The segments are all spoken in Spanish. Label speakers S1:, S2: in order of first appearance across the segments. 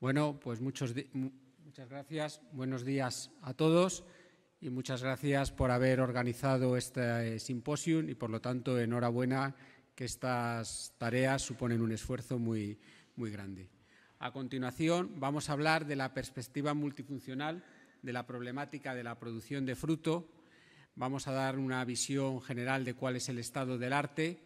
S1: Bueno, pues muchas gracias, buenos días a todos y muchas gracias por haber organizado este eh, simposium y, por lo tanto, enhorabuena que estas tareas suponen un esfuerzo muy, muy grande. A continuación, vamos a hablar de la perspectiva multifuncional de la problemática de la producción de fruto. Vamos a dar una visión general de cuál es el estado del arte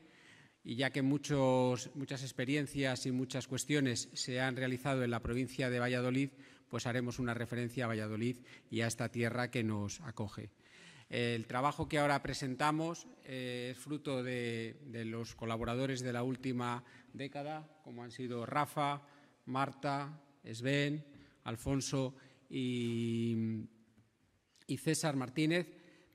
S1: y ya que muchas experiencias y muchas cuestiones se han realizado en la provincia de Valladolid, pues haremos una referencia a Valladolid y a esta tierra que nos acoge. El trabajo que ahora presentamos eh, es fruto de, los colaboradores de la última década, como han sido Rafa, Marta, Sven, Alfonso y César Martínez,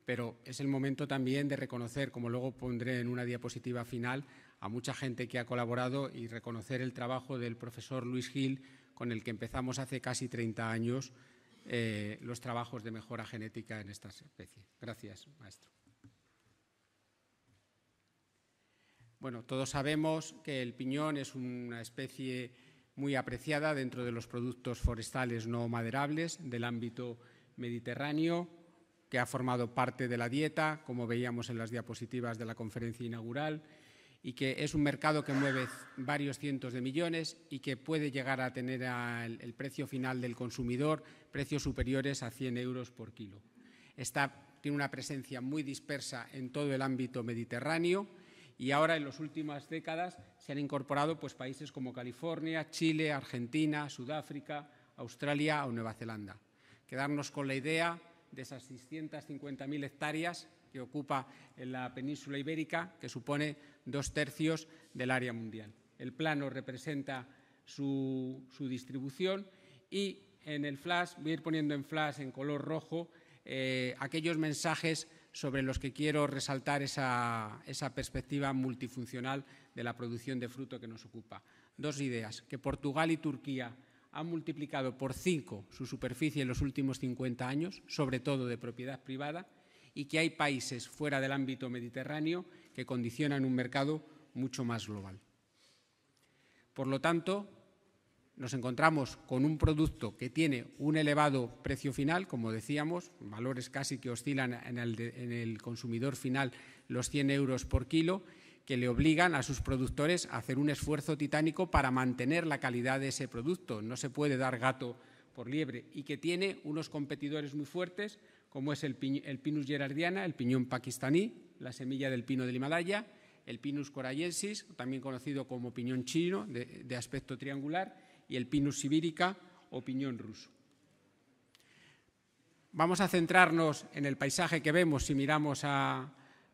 S1: pero es el momento también de reconocer, como luego pondré en una diapositiva final, a mucha gente que ha colaborado y reconocer el trabajo del profesor Luis Gil, con el que empezamos hace casi 30 años eh, los trabajos de mejora genética en esta especie. Gracias, maestro. Bueno, todos sabemos que el piñón es una especie muy apreciada dentro de los productos forestales no maderables del ámbito mediterráneo que ha formado parte de la dieta, como veíamos en las diapositivas de la conferencia inaugural, y que es un mercado que mueve varios cientos de millones y que puede llegar a tener el precio final del consumidor precios superiores a 100 euros por kilo. Está, tiene una presencia muy dispersa en todo el ámbito mediterráneo y ahora en las últimas décadas se han incorporado pues, países como California, Chile, Argentina, Sudáfrica, Australia o Nueva Zelanda. Quedarnos con la idea de esas 650.000 hectáreas que ocupa en la península ibérica, que supone dos tercios del área mundial. El plano representa su, distribución y en el flash, voy a ir poniendo en flash en color rojo eh, aquellos mensajes sobre los que quiero resaltar esa, esa, perspectiva multifuncional de la producción de fruto que nos ocupa. Dos ideas, que Portugal y Turquía ha multiplicado por cinco su superficie en los últimos 50 años, sobre todo de propiedad privada, y que hay países fuera del ámbito mediterráneo que condicionan un mercado mucho más global. Por lo tanto, nos encontramos con un producto que tiene un elevado precio final, como decíamos, valores casi que oscilan en el, en el consumidor final los 100 euros por kilo, que le obligan a sus productores a hacer un esfuerzo titánico para mantener la calidad de ese producto. No se puede dar gato por liebre y que tiene unos competidores muy fuertes como es el, Pinus gerardiana, el piñón pakistaní, la semilla del pino del Himalaya, el Pinus corallensis, también conocido como piñón chino de, aspecto triangular, y el Pinus sibirica o piñón ruso. Vamos a centrarnos en el paisaje que vemos si miramos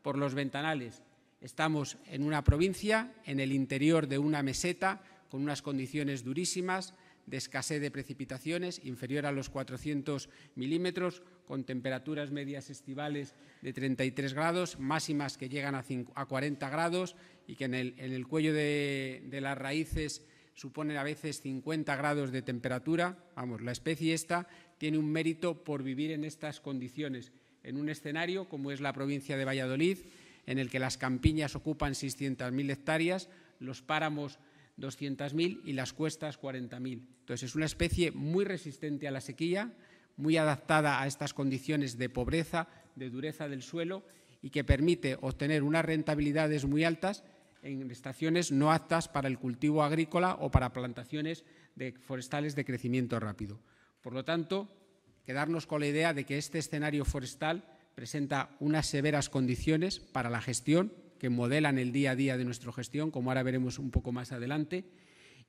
S1: por los ventanales Estamos en una provincia, en el interior de una meseta, con unas condiciones durísimas, de escasez de precipitaciones, inferior a los 400 milímetros, con temperaturas medias estivales de 33 grados, máximas que llegan a, 40 grados y que en el, cuello de, de, las raíces suponen a veces 50 grados de temperatura. Vamos, la especie esta tiene un mérito por vivir en estas condiciones, en un escenario como es la provincia de Valladolid, en el que las campiñas ocupan 600.000 hectáreas, los páramos 200.000 y las cuestas 40.000. Entonces es una especie muy resistente a la sequía, muy adaptada a estas condiciones de pobreza, de dureza del suelo y que permite obtener unas rentabilidades muy altas en estaciones no aptas para el cultivo agrícola o para plantaciones de forestales de crecimiento rápido. Por lo tanto, quedarnos con la idea de que este escenario forestal presenta unas severas condiciones para la gestión que modelan el día a día de nuestra gestión, como ahora veremos un poco más adelante,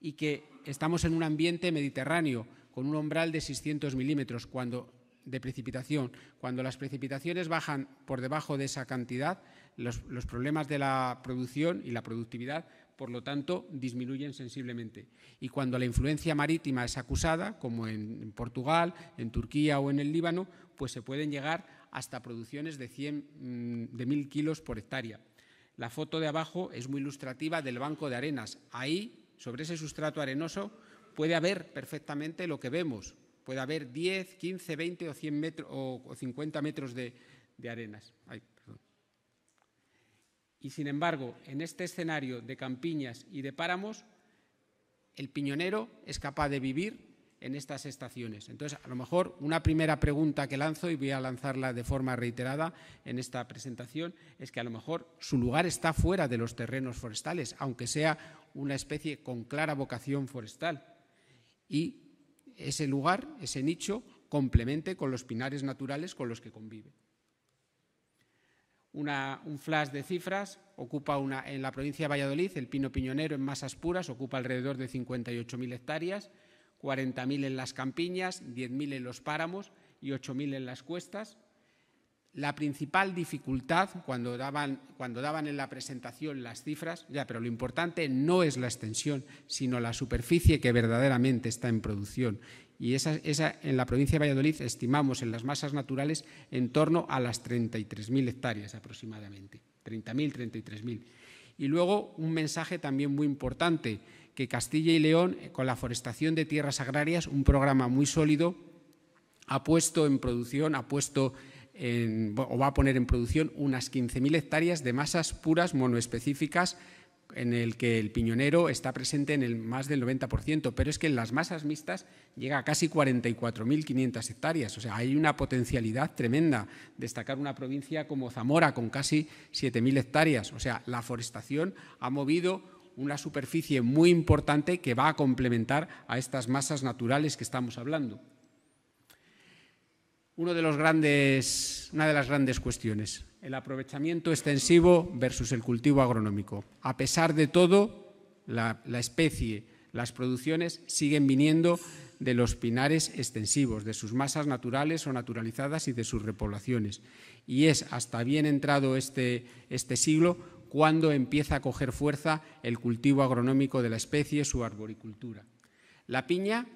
S1: y que estamos en un ambiente mediterráneo con un umbral de 600 milímetros cuando de precipitación. Cuando las precipitaciones bajan por debajo de esa cantidad, los, problemas de la producción y la productividad, por lo tanto, disminuyen sensiblemente. Y cuando la influencia marítima es acusada, como en, en Portugal, en Turquía o en el Líbano, pues se pueden llegar hasta producciones de, 100, mm, de kilos por hectárea. La foto de abajo es muy ilustrativa del banco de arenas. Ahí, sobre ese sustrato arenoso, puede haber perfectamente lo que vemos. Puede haber 10, 15, 20 o, 100 metros, o 50 metros de, arenas. y sin embargo, en este escenario de campiñas y de páramos, el piñonero es capaz de vivir en estas estaciones. Entonces, a lo mejor una primera pregunta que lanzo, y voy a lanzarla de forma reiterada en esta presentación, es que a lo mejor su lugar está fuera de los terrenos forestales, aunque sea una especie con clara vocación forestal. Y ese lugar, ese nicho, complemente con los pinares naturales con los que convive. un flash de cifras, ocupa en la provincia de Valladolid, el pino piñonero en masas puras ocupa alrededor de 58.000 hectáreas, 40.000 en las campiñas, 10.000 en los páramos y 8.000 en las cuestas. La principal dificultad cuando daban, cuando daban en la presentación las cifras, ya, pero lo importante no es la extensión, sino la superficie que verdaderamente está en producción. Y esa, esa en la provincia de Valladolid estimamos en las masas naturales en torno a las 33.000 hectáreas aproximadamente, 30.000, 33.000. Y luego un mensaje también muy importante que Castilla y León, eh, con la forestación de tierras agrarias, un programa muy sólido, ha puesto en producción, ha puesto o va a poner en producción unas 15.000 hectáreas de masas puras monoespecíficas en el que el piñonero está presente en el más del 90%, pero es que en las masas mixtas llega a casi 44.500 hectáreas. O sea, hay una potencialidad tremenda. Destacar una provincia como Zamora con casi 7.000 hectáreas. O sea, la forestación ha movido una superficie muy importante que va a complementar a estas masas naturales que estamos hablando. Uno de los grandes, una de las grandes cuestiones, el aprovechamiento extensivo versus el cultivo agronómico. A pesar de todo, la, especie, las producciones siguen viniendo de los pinares extensivos, de sus masas naturales o naturalizadas y de sus repoblaciones. Y es hasta bien entrado este, este siglo cuándo empieza a coger fuerza el cultivo agronómico de la especie, su arboricultura. La piña,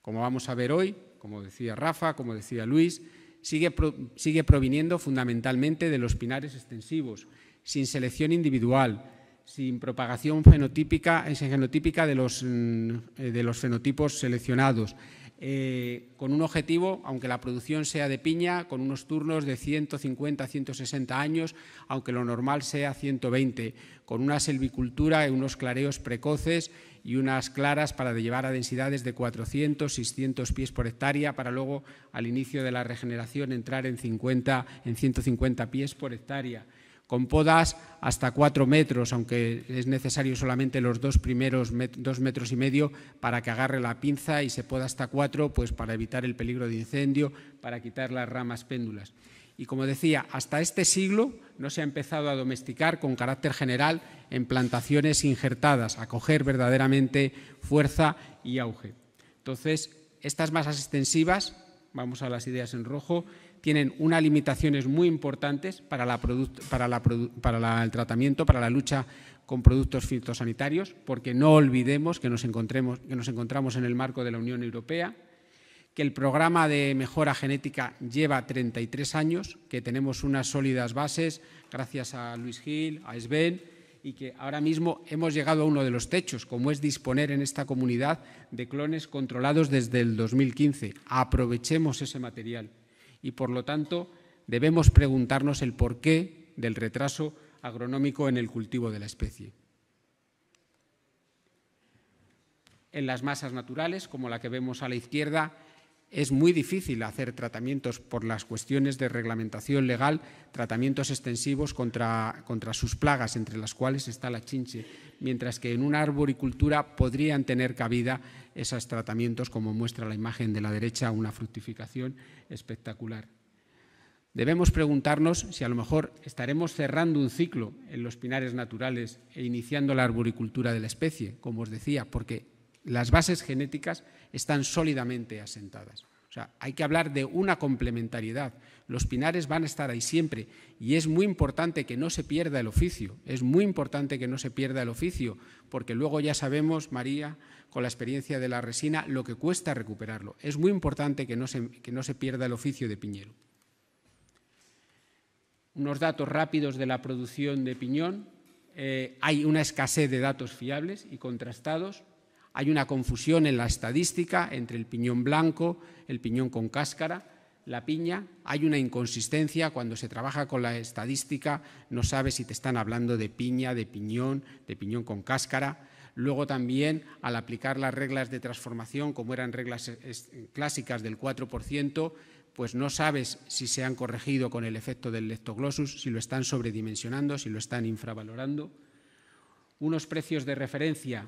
S1: como vamos a ver hoy, como decía Rafa, como decía Luis, sigue, proviniendo fundamentalmente de los pinares extensivos, sin selección individual, sin propagación fenotípica, eh, genotípica mm, eh, de los fenotipos seleccionados, eh, con un objetivo, aunque la producción sea de piña, con unos turnos de 150 a 160 años, aunque lo normal sea 120, con una silvicultura y unos clareos precoces y unas claras para llevar a densidades de 400, 600 pies por hectárea, para luego al inicio de la regeneración entrar en, en 150 pies por hectárea con podas hasta cuatro metros, aunque es necesario solamente los dos primeros dos metros y medio para que agarre la pinza y se poda hasta cuatro, pues para evitar el peligro de incendio, para quitar las ramas péndulas. Y como decía, hasta este siglo no se ha empezado a domesticar con carácter general en plantaciones injertadas, a coger verdaderamente fuerza y auge. Entonces, estas masas extensivas, vamos a las ideas en rojo, tienen unas limitaciones muy importantes para, el tratamiento, para la lucha con productos fitosanitarios, porque no olvidemos que nos, que nos encontramos en el marco de la Unión Europea, que el programa de mejora genética lleva 33 años, que tenemos unas sólidas bases gracias a Luis Gil, a Sven, y que ahora mismo hemos llegado a uno de los techos, como es disponer en esta comunidad de clones controlados desde el 2015. Aprovechemos ese material y, por lo tanto, debemos preguntarnos el porqué del retraso agronómico en el cultivo de la especie. En las masas naturales, como la que vemos a la izquierda, es muy difícil hacer tratamientos por las cuestiones de reglamentación legal, tratamientos extensivos contra, sus plagas, entre las cuales está la chinche, mientras que en una arboricultura podrían tener cabida esos tratamientos, como muestra la imagen de la derecha, una fructificación espectacular. Debemos preguntarnos si a lo mejor estaremos cerrando un ciclo en los pinares naturales e iniciando la arboricultura de la especie, como os decía, porque las bases genéticas están sólidamente asentadas. O sea, hay que hablar de una complementariedad. Los pinares van a estar ahí siempre y es muy importante que no se pierda el oficio. Es muy importante que no se pierda el oficio porque luego ya sabemos, María, con la experiencia de la resina, lo que cuesta recuperarlo. Es muy importante que no se, pierda el oficio de piñero. Unos datos rápidos de la producción de piñón. Eh, hay una escasez de datos fiables y contrastados. Hay una confusión en la estadística entre el piñón blanco, el piñón con cáscara, la piña, hay una inconsistencia cuando se trabaja con la estadística, no sabes si te están hablando de piña, de piñón, de piñón con cáscara. Luego también, al aplicar las reglas de transformación, como eran reglas clásicas del 4%, pues no sabes si se han corregido con el efecto del lectoglossus, si lo están sobredimensionando, si lo están infravalorando unos precios de referencia.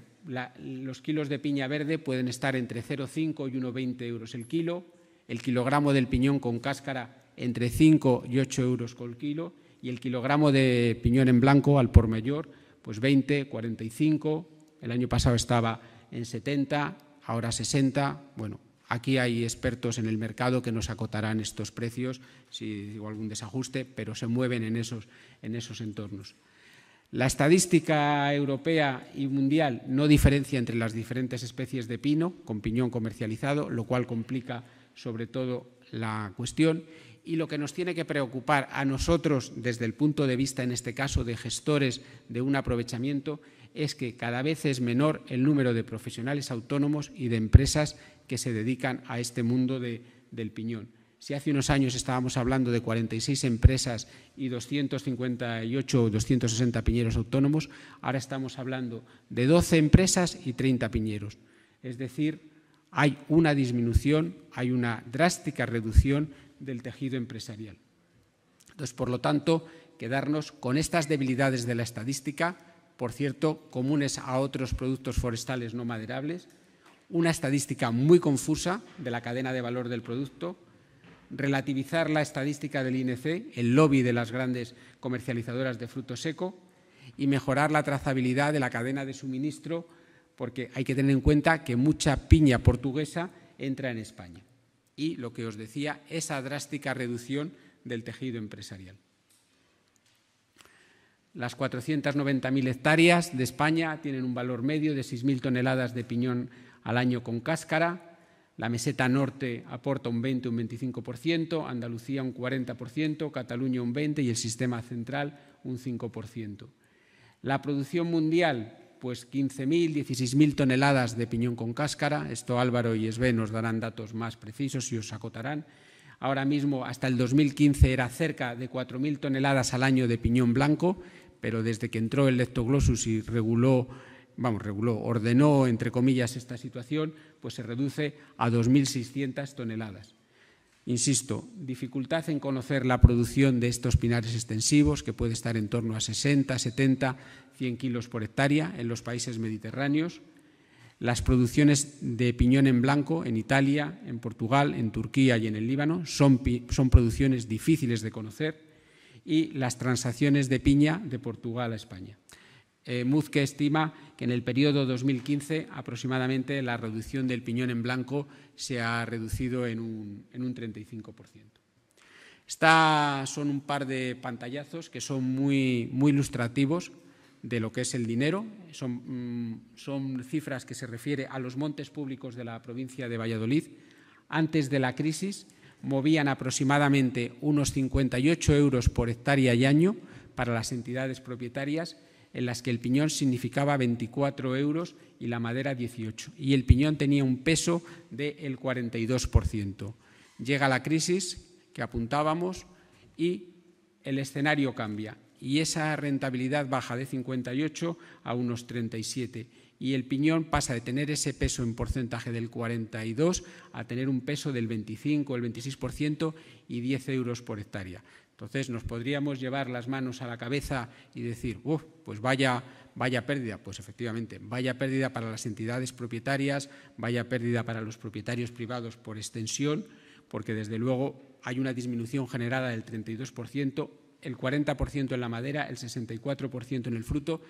S1: los kilos de piña verde pueden estar entre 0,5 y 1,20 euros el kilo, el kilogramo del piñón con cáscara entre 5 y 8 euros por kilo y el kilogramo de piñón en blanco al por mayor, pues 20, 45, el año pasado estaba en 70, ahora 60. Bueno, aquí hay expertos en el mercado que nos acotarán estos precios si digo algún desajuste, pero se mueven en esos, en esos entornos. La estadística europea y mundial no diferencia entre las diferentes especies de pino con piñón comercializado, lo cual complica sobre todo la cuestión. Y lo que nos tiene que preocupar a nosotros desde el punto de vista, en este caso, de gestores de un aprovechamiento, es que cada vez es menor el número de profesionales autónomos y de empresas que se dedican a este mundo del piñón. Si hace unos años estábamos hablando de 46 empresas y 258 o 260 piñeros autónomos, ahora estamos hablando de 12 empresas y 30 piñeros. Es decir, hay una disminución, hay una drástica reducción del tejido empresarial. Entonces, por lo tanto, quedarnos con estas debilidades de la estadística, por cierto, comunes a otros productos forestales no maderables, una estadística muy confusa de la cadena de valor del producto, relativizar la estadística del INC, el lobby de las grandes comercializadoras de fruto seco, y mejorar la trazabilidad de la cadena de suministro, porque hay que tener en cuenta que mucha piña portuguesa entra en España. Y lo que os decía, esa drástica reducción del tejido empresarial. Las 490.000 hectáreas de España tienen un valor medio de 6.000 toneladas de piñón al año con cáscara, la meseta norte aporta un 20, un 25%, Andalucía un 40%, Cataluña un 20% y el sistema central un 5%. La producción mundial, pues 15.000, 16.000 toneladas de piñón con cáscara. Esto Álvaro y Sven nos darán datos más precisos y os acotarán. Ahora mismo, hasta el 2015, era cerca de 4.000 toneladas al año de piñón blanco, pero desde que entró el lectoglossus y reguló vamos, reguló, ordenó, entre comillas, esta situación, pues se reduce a 2.600 toneladas. Insisto, dificultad en conocer la producción de estos pinares extensivos, que puede estar en torno a 60, 70, 100 kilos por hectárea en los países mediterráneos. Las producciones de piñón en blanco en Italia, en Portugal, en Turquía y en el Líbano son, son producciones difíciles de conocer y las transacciones de piña de Portugal a España. Eh, estima que en el periodo 2015 aproximadamente la reducción del piñón en blanco se ha reducido en un, en 35%. Estas son un par de pantallazos que son muy, muy ilustrativos de lo que es el dinero. Son, mm, son cifras que se refiere a los montes públicos de la provincia de Valladolid. Antes de la crisis movían aproximadamente unos 58 euros por hectárea y año para las entidades propietarias en las que el piñón significaba 24 euros y la madera 18. Y el piñón tenía un peso del 42%. Llega la crisis que apuntábamos y el escenario cambia. Y esa rentabilidad baja de 58 a unos 37 y el piñón pasa de tener ese peso en porcentaje del 42 a tener un peso del 25 el 26% y 10 euros por hectárea. Entonces nos podríamos llevar las manos a la cabeza y decir, Uf, pues vaya, vaya pérdida. Pues efectivamente, vaya pérdida para las entidades propietarias, vaya pérdida para los propietarios privados por extensión, porque desde luego hay una disminución generada del 32%, el 40% en la madera, el 64% en el fruto,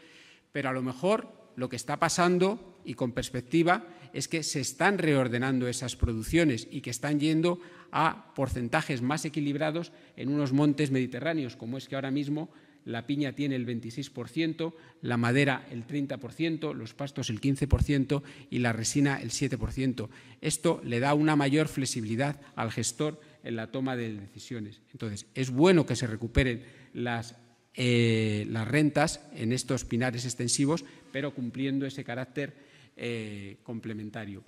S1: pero a lo mejor lo que está pasando y con perspectiva es que se están reordenando esas producciones y que están yendo a porcentajes más equilibrados en unos montes mediterráneos, como es que ahora mismo la piña tiene el 26%, la madera el 30%, los pastos el 15% y la resina el 7%. Esto le da una mayor flexibilidad al gestor en la toma de decisiones. Entonces, es bueno que se recuperen las eh, las rentas en estos pinares extensivos, pero cumpliendo ese carácter eh, complementario.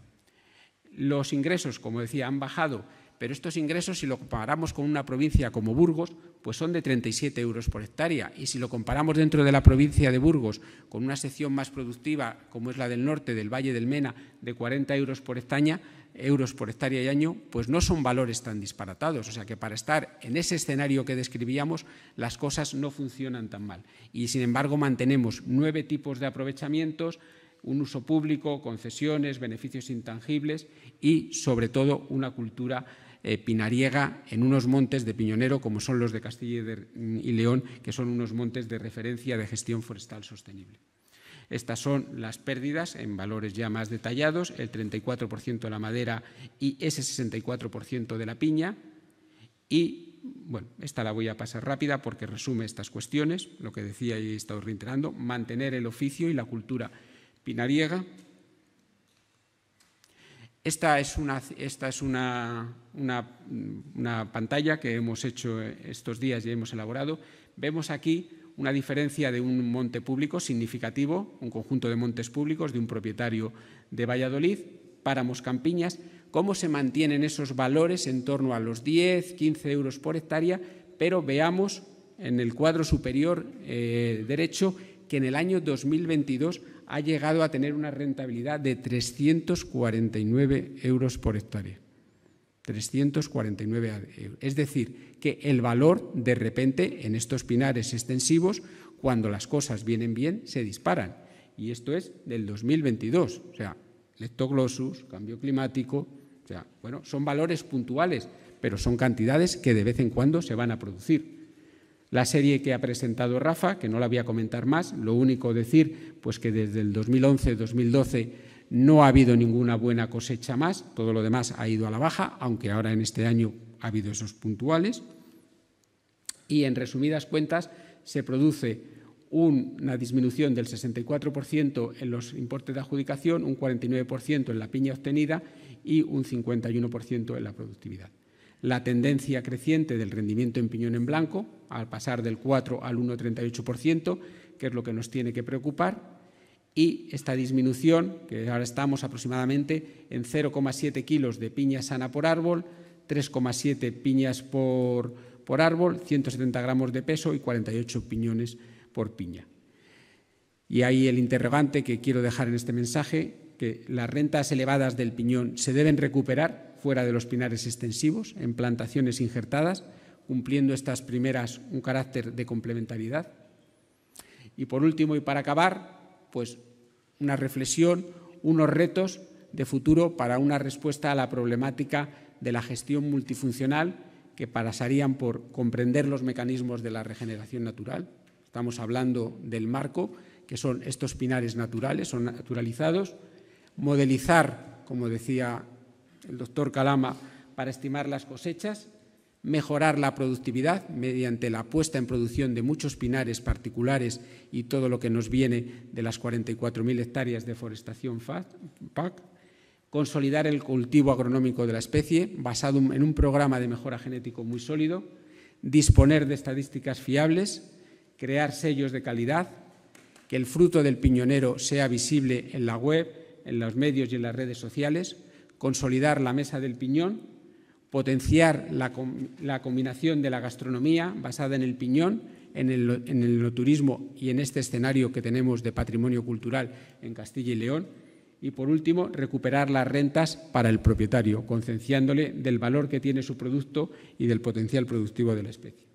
S1: Los ingresos, como decía, han bajado, pero estos ingresos, si lo comparamos con una provincia como Burgos, pues son de 37 euros por hectárea. Y si lo comparamos dentro de la provincia de Burgos con una sección más productiva, como es la del norte, del Valle del Mena, de 40 euros por hectárea, euros por hectárea y año, pues no son valores tan disparatados. O sea que para estar en ese escenario que describíamos, las cosas no funcionan tan mal. Y sin embargo mantenemos nueve tipos de aprovechamientos, un uso público, concesiones, beneficios intangibles y sobre todo una cultura eh, pinariega en unos montes de piñonero como son los de Castilla y León, que son unos montes de referencia de gestión forestal sostenible. Estas son las pérdidas en valores ya más detallados, el 34% de la madera y ese 64% de la piña. Y bueno, esta la voy a pasar rápida porque resume estas cuestiones, lo que decía y he estado reiterando, mantener el oficio y la cultura pinariega. Esta es, una, una pantalla que hemos hecho estos días y hemos elaborado. Vemos aquí una diferencia de un monte público significativo, un conjunto de montes públicos de un propietario de Valladolid, páramos, campiñas, cómo se mantienen esos valores en torno a los 10, 15 euros por hectárea, pero veamos en el cuadro superior eh, derecho que en el año 2022 ha llegado a tener una rentabilidad de 349 euros por hectárea. 349 euros. Eh, es decir, que el valor de repente en estos pinares extensivos, cuando las cosas vienen bien, se disparan. Y esto es del 2022. O sea, leptoglossus, cambio climático, o sea, bueno, son valores puntuales, pero son cantidades que de vez en cuando se van a producir. La serie que ha presentado Rafa, que no la voy a comentar más, lo único decir, pues que desde el 2011-2012 no ha habido ninguna buena cosecha más, todo lo demás ha ido a la baja, aunque ahora en este año ha habido esos puntuales. Y en resumidas cuentas, se produce una disminución del 64% en los importes de adjudicación, un 49% en la piña obtenida y un 51% en la productividad. La tendencia creciente del rendimiento en piñón en blanco, al pasar del 4 al 1,38%, que es lo que nos tiene que preocupar, y esta disminución, que ahora estamos aproximadamente en 0,7 kilos de piña sana por árbol, 3,7 piñas por, por, árbol, 170 gramos de peso y 48 piñones por piña. Y ahí el interrogante que quiero dejar en este mensaje, que las rentas elevadas del piñón se deben recuperar fuera de los pinares extensivos, en plantaciones injertadas, cumpliendo estas primeras un carácter de complementariedad. Y por último, y para acabar, pues una reflexión, unos retos de futuro para una respuesta a la problemática de la gestión multifuncional que pasarían por comprender los mecanismos de la regeneración natural. Estamos hablando del marco, que son estos pinares naturales, son naturalizados, modelizar, como decía el doctor Calama, para estimar las cosechas, mejorar la productividad mediante la puesta en producción de muchos pinares particulares y todo lo que nos viene de las 44.000 hectáreas de forestación PAC, consolidar el cultivo agronómico de la especie basado en un programa de mejora genético muy sólido, disponer de estadísticas fiables, crear sellos de calidad, que el fruto del piñonero sea visible en la web, en los medios y en las redes sociales, consolidar la mesa del piñón potenciar la, combinación de la gastronomía basada en el piñón, en el, en el turismo y en este escenario que tenemos de patrimonio cultural en Castilla y León. Y por último, recuperar las rentas para el propietario, concienciándole del valor que tiene su producto y del potencial productivo de la especie.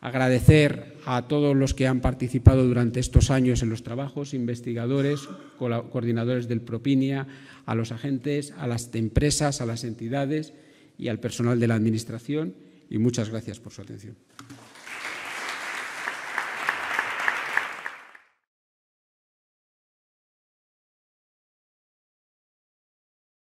S1: Agradecer a todos los que han participado durante estos años en los trabajos, investigadores, coordinadores del Propinia, a los agentes, a las empresas, a las entidades y al personal de la Administración y muchas gracias por su atención.